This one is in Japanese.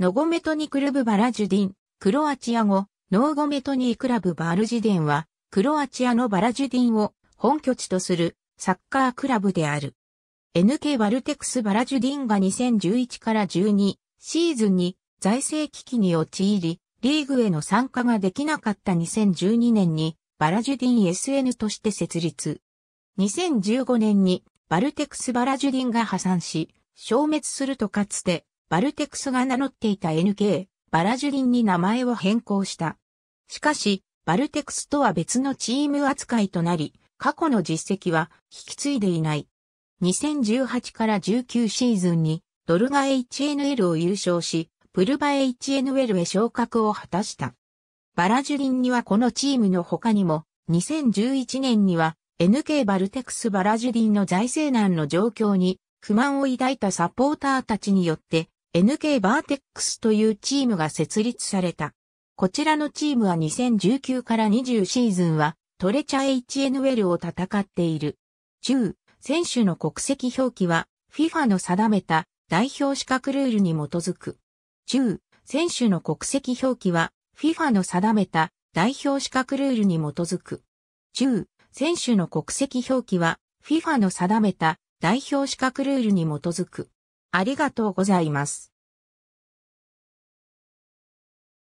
ノゴメトニクルブバラジュディン、クロアチア語、ノーゴメトニークラブバルジデンは、クロアチアのバラジュディンを本拠地とするサッカークラブである。NK バルテクスバラジュディンが2011から12シーズンに財政危機に陥り、リーグへの参加ができなかった2012年にバラジュディン SN として設立。2015年にバルテクスバラジュディンが破産し、消滅するとかつてバルテクスが名乗っていた NK、バラジュリンに名前を変更した。しかし、バルテクスとは別のチーム扱いとなり、過去の実績は引き継いでいない。2018から19シーズンにドルガ HNL を優勝し、プルバ HNL へ昇格を果たした。バラジュリンにはこのチームの他にも、2011年には NK バルテクスバラジュリンの財政難の状況に不満を抱いたサポーターたちによって NK バーテックスというチームが設立された。こちらのチームは2019から20シーズンはトレチャ HNL を戦っている。中、選手の国籍表記は FIFA の定めた代表資格ルールに基づく。中、選手の国籍表記は FIFA の定めた代表資格ルールに基づく。中、選手の国籍表記は FIFA の定めた代表資格ルールに基づく。ありがとうございます。